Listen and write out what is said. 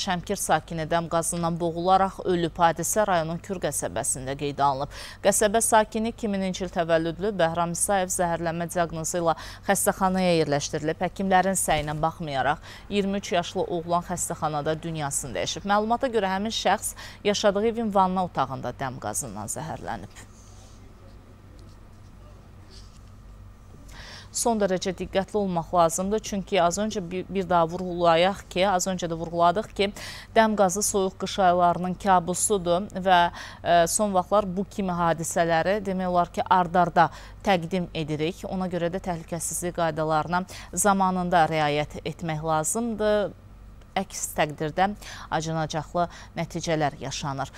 Şəmkir sakini dəm qazından boğularaq ölüb hadisə rayonun Kür qəsəbəsində qeydə alınıb. Qəsəbə sakini 2000-ci il təvəllüdlü Bəhram İsayev zəhərlənmə diaqnozu ilə xəstəxanaya yerləşdirilib. Həkimlərin səyinə baxmayaraq 23 yaşlı oğlan xəstəxanada dünyasını dəyişib. Məlumata görə həmin şəxs yaşadığı evin vanna otağında dəm qazından zəhərlənib. son dərəcə diqqətli olmaq lazımdır. Çünki az öncə bir, bir daha vurğulayaq ki, az öncə də vurğuladıq ki, dəm qazı soyuq qış aylarının kabusudur və ə, e, son vaxtlar bu kimi hadisələri demək olar ki, ardarda təqdim edirik. Ona görə də təhlükəsizlik qaydalarına zamanında riayət etmək lazımdır. Əks təqdirdə acınacaqlı nəticələr yaşanır.